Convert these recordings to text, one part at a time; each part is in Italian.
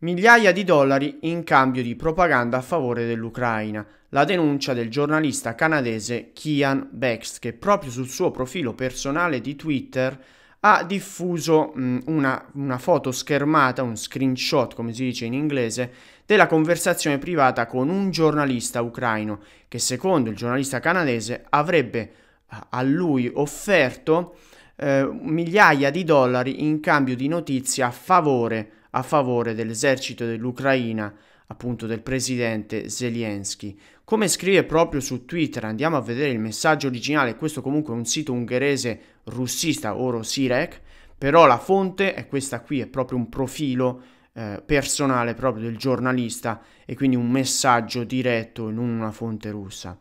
Migliaia di dollari in cambio di propaganda a favore dell'Ucraina, la denuncia del giornalista canadese Kian Bext che proprio sul suo profilo personale di Twitter ha diffuso mh, una, una, foto schermata, un screenshot come si dice in inglese, della conversazione privata con un giornalista ucraino che secondo il giornalista canadese avrebbe a lui offerto eh, migliaia di dollari in cambio di notizie a favore a favore dell'esercito dell'Ucraina, appunto del presidente Zelensky. Come scrive proprio su Twitter, andiamo a vedere il messaggio originale, questo comunque è un sito ungherese russista, oro Sirek, però la fonte è questa qui, è proprio un profilo eh, personale proprio del giornalista e quindi un messaggio diretto in una fonte russa.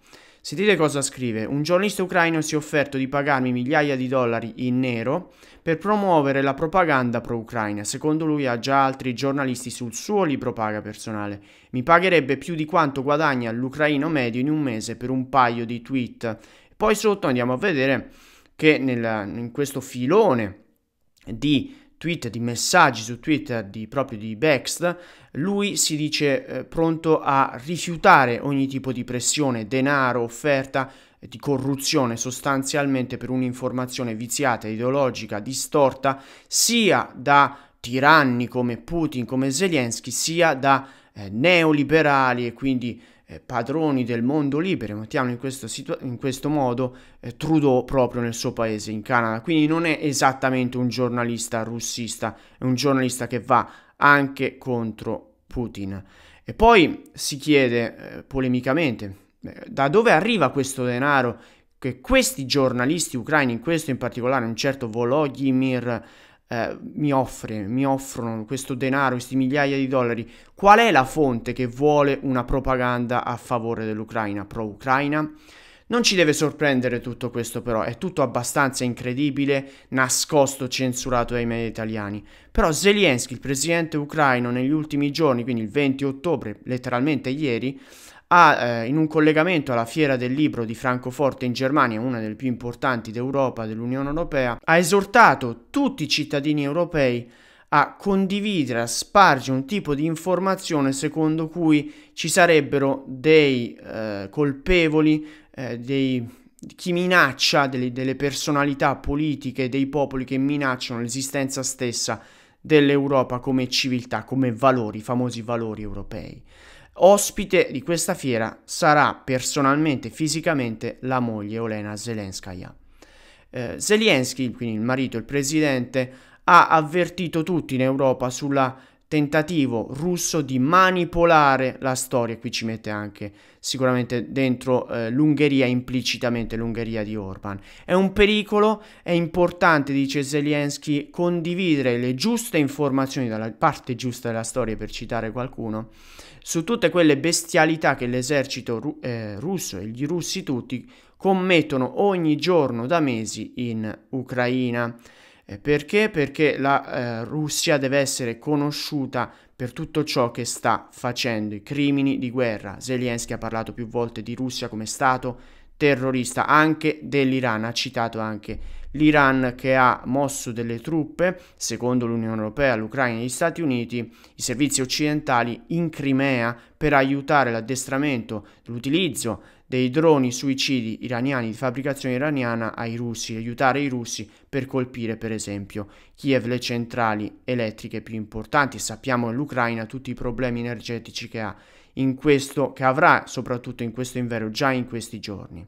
Sentite cosa scrive. Un giornalista ucraino si è offerto di pagarmi migliaia di dollari in nero per promuovere la propaganda pro-Ucraina. Secondo lui ha già altri giornalisti sul suo libro paga personale. Mi pagherebbe più di quanto guadagna l'ucraino medio in un mese per un paio di tweet. Poi sotto andiamo a vedere che nel, in questo filone di tweet, di messaggi su Twitter di, proprio di Bext, lui si dice eh, pronto a rifiutare ogni tipo di pressione, denaro, offerta eh, di corruzione sostanzialmente per un'informazione viziata, ideologica, distorta, sia da tiranni come Putin, come Zelensky, sia da eh, neoliberali e quindi eh, padroni del mondo libero, mettiamo in questo, in questo modo, eh, Trudeau proprio nel suo paese, in Canada. Quindi non è esattamente un giornalista russista, è un giornalista che va anche contro Putin. E poi si chiede eh, polemicamente eh, da dove arriva questo denaro che questi giornalisti ucraini, in questo in particolare un certo Volodymyr eh, mi offre, mi offrono questo denaro, questi migliaia di dollari, qual è la fonte che vuole una propaganda a favore dell'Ucraina, pro-Ucraina? Non ci deve sorprendere tutto questo però, è tutto abbastanza incredibile, nascosto, censurato dai media italiani. Però Zelensky, il presidente ucraino, negli ultimi giorni, quindi il 20 ottobre, letteralmente ieri, ha eh, in un collegamento alla fiera del libro di Francoforte in Germania, una delle più importanti d'Europa, dell'Unione Europea, ha esortato tutti i cittadini europei a condividere, a spargere un tipo di informazione secondo cui ci sarebbero dei eh, colpevoli, eh, dei chi minaccia delle, delle, personalità politiche, dei popoli che minacciano l'esistenza stessa dell'Europa come civiltà, come valori, i famosi valori europei. Ospite di questa fiera sarà personalmente, fisicamente, la moglie Olena Zelenskaya. Eh, Zelensky, quindi il marito, il presidente, ha avvertito tutti in Europa sulla tentativo russo di manipolare la storia, qui ci mette anche sicuramente dentro eh, l'Ungheria, implicitamente l'Ungheria di Orban. È un pericolo, è importante, dice Zelensky, condividere le giuste informazioni dalla parte giusta della storia, per citare qualcuno, su tutte quelle bestialità che l'esercito ru eh, russo e gli russi tutti commettono ogni giorno da mesi in Ucraina. Eh, perché? Perché la eh, Russia deve essere conosciuta per tutto ciò che sta facendo, i crimini di guerra. Zelensky ha parlato più volte di Russia come Stato terrorista, anche dell'Iran, ha citato anche l'Iran che ha mosso delle truppe, secondo l'Unione Europea, l'Ucraina e gli Stati Uniti, i servizi occidentali in Crimea per aiutare l'addestramento, l'utilizzo dei droni suicidi iraniani di fabbricazione iraniana ai russi, aiutare i russi per colpire per esempio Kiev le centrali elettriche più importanti. Sappiamo l'Ucraina tutti i problemi energetici che ha in questo, che avrà soprattutto in questo inverno, già in questi giorni.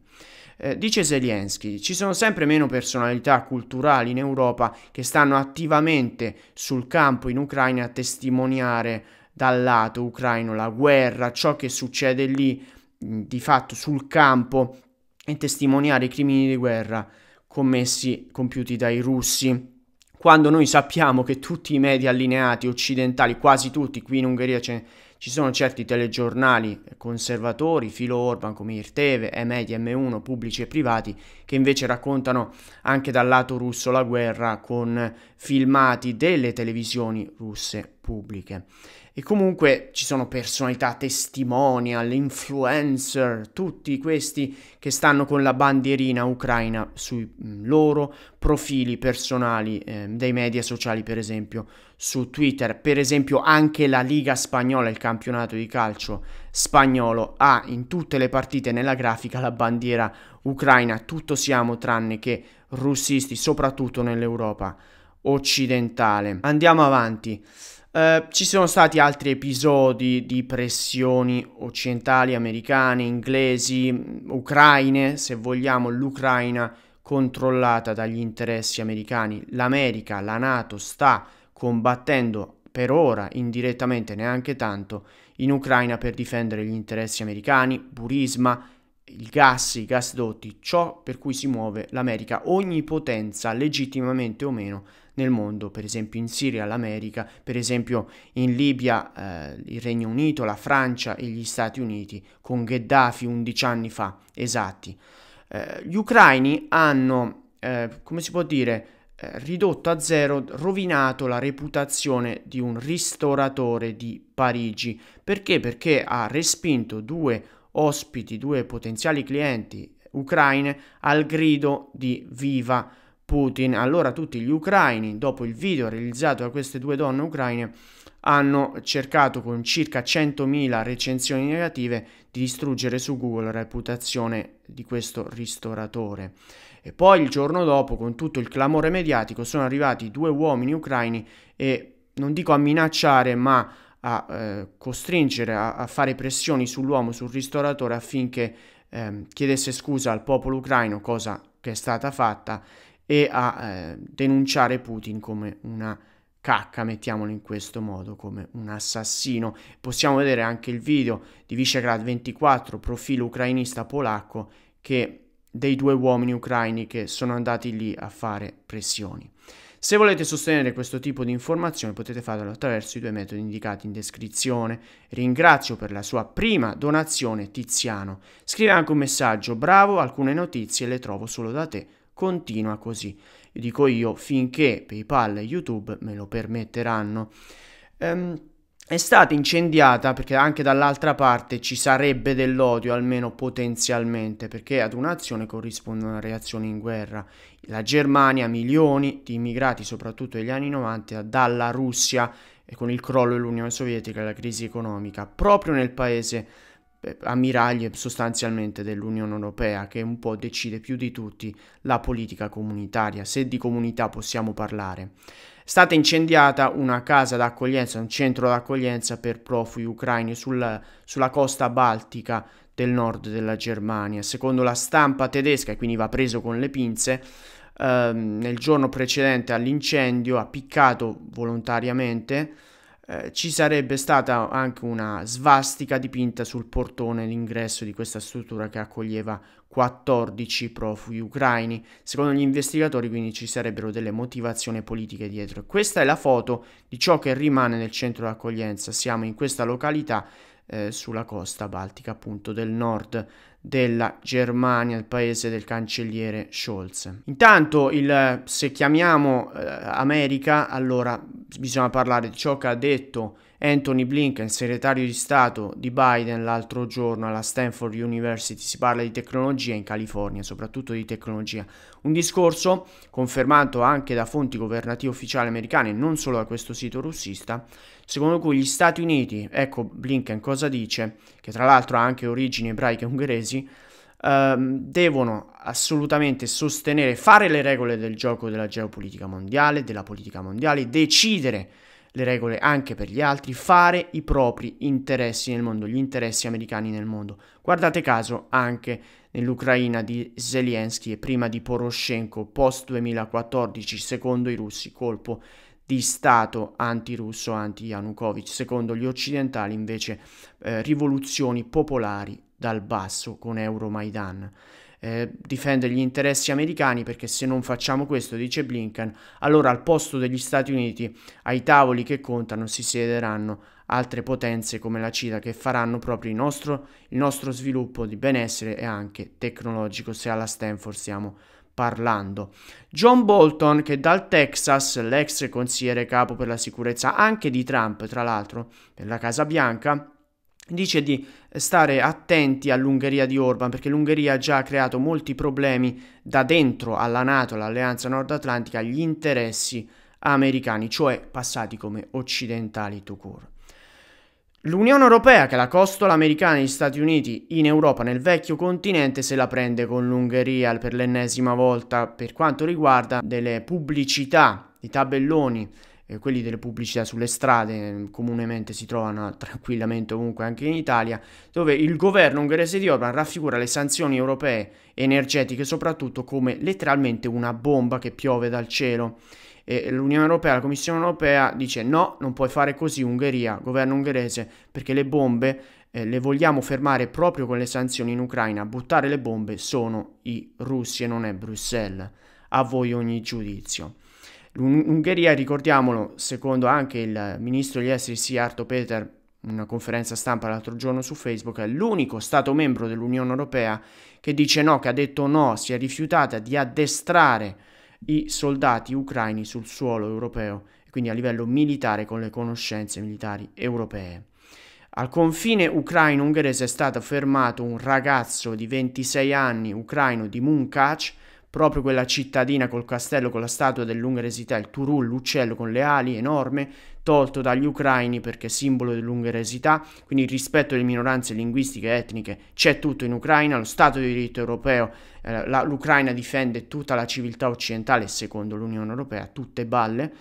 Eh, dice Zelensky, ci sono sempre meno personalità culturali in Europa che stanno attivamente sul campo in Ucraina a testimoniare dal lato ucraino la guerra, ciò che succede lì, di fatto sul campo e testimoniare i crimini di guerra commessi, compiuti dai russi. Quando noi sappiamo che tutti i media allineati occidentali, quasi tutti, qui in Ungheria ce ne ci sono certi telegiornali conservatori, filo Orban come Irteve, E-Media, M1, pubblici e privati, che invece raccontano anche dal lato russo la guerra con filmati delle televisioni russe pubbliche. E comunque ci sono personalità, testimonial, influencer, tutti questi che stanno con la bandierina ucraina sui loro profili personali eh, dei media sociali, per esempio su Twitter. Per esempio, anche la Liga Spagnola, il campionato di calcio spagnolo, ha in tutte le partite nella grafica la bandiera ucraina. Tutto siamo tranne che russisti, soprattutto nell'Europa occidentale. Andiamo avanti. Uh, ci sono stati altri episodi di pressioni occidentali, americane, inglesi, ucraine, se vogliamo, l'Ucraina controllata dagli interessi americani. L'America, la Nato sta combattendo per ora indirettamente neanche tanto in Ucraina per difendere gli interessi americani, Burisma, il gas, i gasdotti, ciò per cui si muove l'America, ogni potenza legittimamente o meno nel mondo, per esempio in Siria l'America, per esempio in Libia eh, il Regno Unito, la Francia e gli Stati Uniti, con Gheddafi 11 anni fa, esatti. Eh, gli ucraini hanno, eh, come si può dire, eh, ridotto a zero, rovinato la reputazione di un ristoratore di Parigi. Perché? Perché ha respinto due ospiti, due potenziali clienti ucraine al grido di viva Putin. Allora tutti gli ucraini, dopo il video realizzato da queste due donne ucraine, hanno cercato con circa 100.000 recensioni negative di distruggere su Google la reputazione di questo ristoratore. E poi il giorno dopo, con tutto il clamore mediatico, sono arrivati due uomini ucraini e non dico a minacciare, ma a eh, costringere a, a, fare pressioni sull'uomo, sul ristoratore, affinché eh, chiedesse scusa al popolo ucraino, cosa che è stata fatta, e a eh, denunciare Putin come una cacca, mettiamolo in questo modo, come un assassino. Possiamo vedere anche il video di Visegrad 24, profilo ucrainista polacco, che dei due uomini ucraini che sono andati lì a fare pressioni. Se volete sostenere questo tipo di informazioni potete farlo attraverso i due metodi indicati in descrizione. Ringrazio per la sua prima donazione Tiziano. Scrive anche un messaggio, bravo, alcune notizie le trovo solo da te, continua così. Dico io, finché PayPal e YouTube me lo permetteranno. Um, è stata incendiata perché anche dall'altra parte ci sarebbe dell'odio, almeno potenzialmente, perché ad un'azione corrisponde una reazione in guerra. La Germania, milioni di immigrati, soprattutto negli anni 90, dalla Russia e con il crollo dell'Unione Sovietica e la crisi economica, proprio nel paese eh, ammiraglio sostanzialmente dell'Unione Europea che un po' decide più di tutti la politica comunitaria, se di comunità possiamo parlare. È stata incendiata una casa d'accoglienza, un centro d'accoglienza per profughi ucraini sul, sulla costa baltica del nord della Germania. Secondo la stampa tedesca, e quindi va preso con le pinze, ehm, nel giorno precedente all'incendio ha piccato volontariamente eh, ci sarebbe stata anche una svastica dipinta sul portone l'ingresso di questa struttura che accoglieva 14 profughi ucraini. Secondo gli investigatori quindi ci sarebbero delle motivazioni politiche dietro. Questa è la foto di ciò che rimane nel centro d'accoglienza. Siamo in questa località eh, sulla costa baltica appunto del nord della Germania, il paese del cancelliere Scholz. Intanto, il, se chiamiamo eh, America, allora bisogna parlare di ciò che ha detto Anthony Blinken, segretario di Stato di Biden l'altro giorno alla Stanford University, si parla di tecnologia in California, soprattutto di tecnologia. Un discorso confermato anche da fonti governative ufficiali americane, non solo da questo sito russista, secondo cui gli Stati Uniti, ecco Blinken cosa dice, che tra l'altro ha anche origini ebraiche e ungheresi, ehm, devono assolutamente sostenere, fare le regole del gioco della geopolitica mondiale, della politica mondiale, decidere le regole anche per gli altri, fare i propri interessi nel mondo, gli interessi americani nel mondo. Guardate caso anche nell'Ucraina di Zelensky e prima di Poroshenko post 2014 secondo i russi colpo di Stato antirusso anti-Yanukovych, secondo gli occidentali invece eh, rivoluzioni popolari dal basso con Euromaidan eh, difendere gli interessi americani perché se non facciamo questo, dice Blinken, allora al posto degli Stati Uniti ai tavoli che contano si siederanno altre potenze come la Cina che faranno proprio il nostro, il nostro sviluppo di benessere e anche tecnologico se alla Stanford siamo parlando. John Bolton, che dal Texas, l'ex consigliere capo per la sicurezza anche di Trump, tra l'altro, della Casa Bianca, dice di stare attenti all'Ungheria di Orban perché l'Ungheria ha già creato molti problemi da dentro alla Nato, all'Alleanza Nord Atlantica, agli interessi americani, cioè passati come occidentali to court. L'Unione Europea, che è la costola americana degli Stati Uniti in Europa, nel vecchio continente, se la prende con l'Ungheria per l'ennesima volta per quanto riguarda delle pubblicità, i tabelloni eh, quelli delle pubblicità sulle strade mm, comunemente si trovano tranquillamente ovunque anche in Italia, dove il governo ungherese di Orban raffigura le sanzioni europee energetiche soprattutto come letteralmente una bomba che piove dal cielo. E L'Unione Europea, la Commissione Europea dice no, non puoi fare così Ungheria, governo ungherese, perché le bombe eh, le vogliamo fermare proprio con le sanzioni in Ucraina, buttare le bombe sono i russi e non è Bruxelles. A voi ogni giudizio. L'Ungheria, ricordiamolo, secondo anche il ministro degli esteri Siarto Peter, in una conferenza stampa l'altro giorno su Facebook, è l'unico Stato membro dell'Unione Europea che dice no, che ha detto no, si è rifiutata di addestrare i soldati ucraini sul suolo europeo, quindi a livello militare con le conoscenze militari europee. Al confine ucraino-ungherese è stato fermato un ragazzo di 26 anni ucraino di Munkac, proprio quella cittadina col castello con la statua dell'ungheresità, il Turul, l'uccello con le ali enorme, tolto dagli ucraini perché simbolo dell'ungheresità, quindi il rispetto delle minoranze linguistiche e etniche c'è tutto in Ucraina, lo Stato di diritto europeo, eh, la, l'Ucraina difende tutta la civiltà occidentale secondo l'Unione Europea, tutte balle,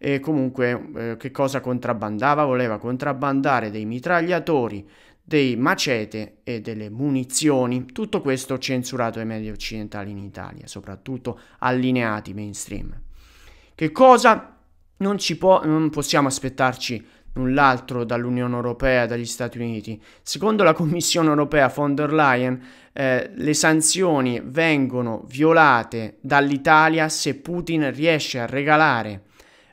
e comunque eh, che cosa contrabbandava? Voleva contrabbandare dei mitragliatori, dei macete e delle munizioni, tutto questo censurato ai media occidentali in Italia, soprattutto allineati mainstream. Che cosa non, può, non possiamo aspettarci null'altro dall'Unione Europea, dagli Stati Uniti. Secondo la Commissione Europea von der Leyen, eh, le sanzioni vengono violate dall'Italia se Putin riesce a regalare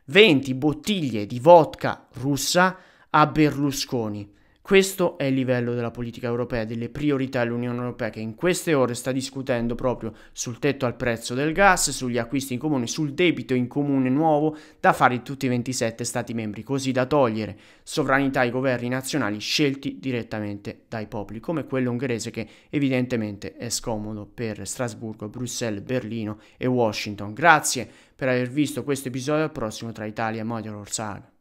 20 bottiglie di vodka russa a Berlusconi. Questo è il livello della politica europea, delle priorità dell'Unione Europea che in queste ore sta discutendo proprio sul tetto al prezzo del gas, sugli acquisti in comune, sul debito in comune nuovo da fare in tutti i 27 Stati membri, così da togliere sovranità ai governi nazionali scelti direttamente dai popoli, come quello ungherese che evidentemente è scomodo per Strasburgo, Bruxelles, Berlino e Washington. Grazie per aver visto questo episodio, al prossimo tra Italia e Magyarország.